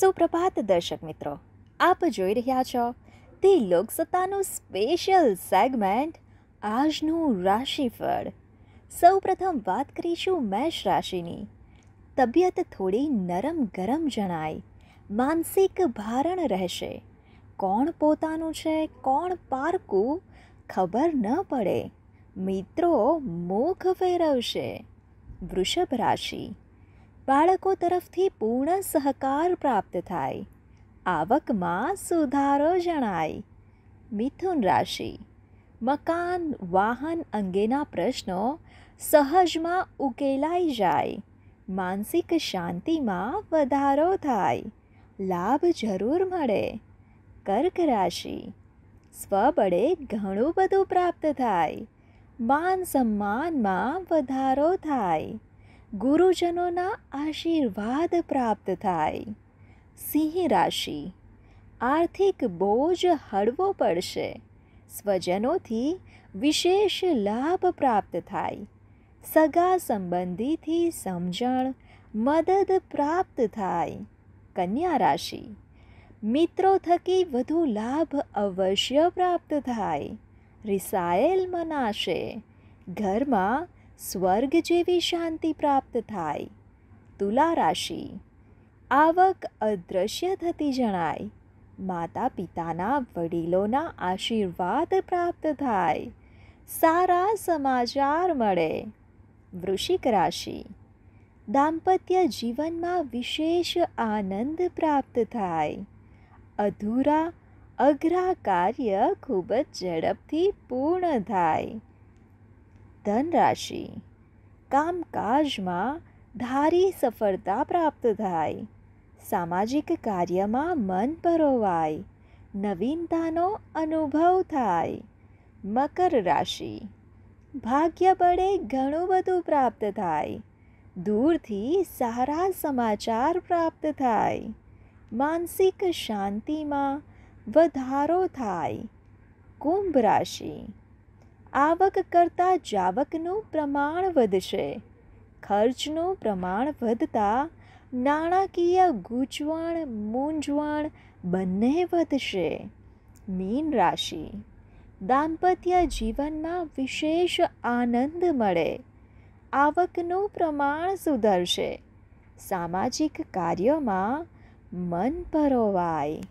સુપ્રભાત દર્શક મિત્રો આપ જોઈ રહ્યા છો તે લોકસત્તાનું સ્પેશિયલ સેગમેન્ટ આજનું રાશિફળ સૌપ્રથમ વાત કરીશું મેષ રાશિની તબિયત થોડી નરમ ગરમ જણાય માનસિક ભારણ રહેશે કોણ પોતાનું છે કોણ પારકું ખબર ન પડે મિત્રો મોખ ફેરવશે વૃષભ રાશિ બાળકો તરફથી પૂર્ણ સહકાર પ્રાપ્ત થાય આવકમાં સુધારો જણાય મિથુન રાશિ મકાન વાહન અંગેના પ્રશ્નો સહજમાં ઉકેલાઈ જાય માનસિક શાંતિમાં વધારો થાય લાભ જરૂર મળે કર્ક રાશિ સ્વબળે ઘણું બધું પ્રાપ્ત થાય માન સન્માનમાં વધારો થાય ગુરુજનોના આશીર્વાદ પ્રાપ્ત થાય સિંહ રાશિ આર્થિક બોજ હળવો પડશે સ્વજનોથી વિશેષ લાભ પ્રાપ્ત થાય સગા સંબંધીથી સમજણ મદદ પ્રાપ્ત થાય કન્યા રાશિ મિત્રો થકી વધુ લાભ અવશ્ય પ્રાપ્ત થાય રિસાયેલ મનાશે ઘરમાં સ્વર્ગ જેવી શાંતિ પ્રાપ્ત થાય તુલા રાશિ આવક અદૃશ્ય થતી જણાય માતા પિતાના વડીલોના આશીર્વાદ પ્રાપ્ત થાય સારા સમાચાર મળે વૃશ્ચિક રાશિ દાંપત્ય જીવનમાં વિશેષ આનંદ પ્રાપ્ત થાય અધૂરા અઘરા કાર્ય ખૂબ જ ઝડપથી પૂર્ણ થાય ધનરાશિ કામકાજમાં ધારી સફળતા પ્રાપ્ત થાય સામાજિક કાર્યમાં મન પરોવાય નવીનતાનો અનુભવ થાય મકર રાશિ ભાગ્ય બળે ઘણું બધું પ્રાપ્ત થાય દૂરથી સારા સમાચાર પ્રાપ્ત થાય માનસિક શાંતિમાં વધારો થાય કુંભ રાશિ આવક કરતાં જાવકનું પ્રમાણ વધશે ખર્ચનું પ્રમાણ વધતાં નાણાકીય ગૂંચવણ મૂંઝવણ બંને વધશે મીન રાશિ દાંપત્ય જીવનમાં વિશેષ આનંદ મળે આવકનું પ્રમાણ સુધરશે સામાજિક કાર્યમાં મન પરોવાય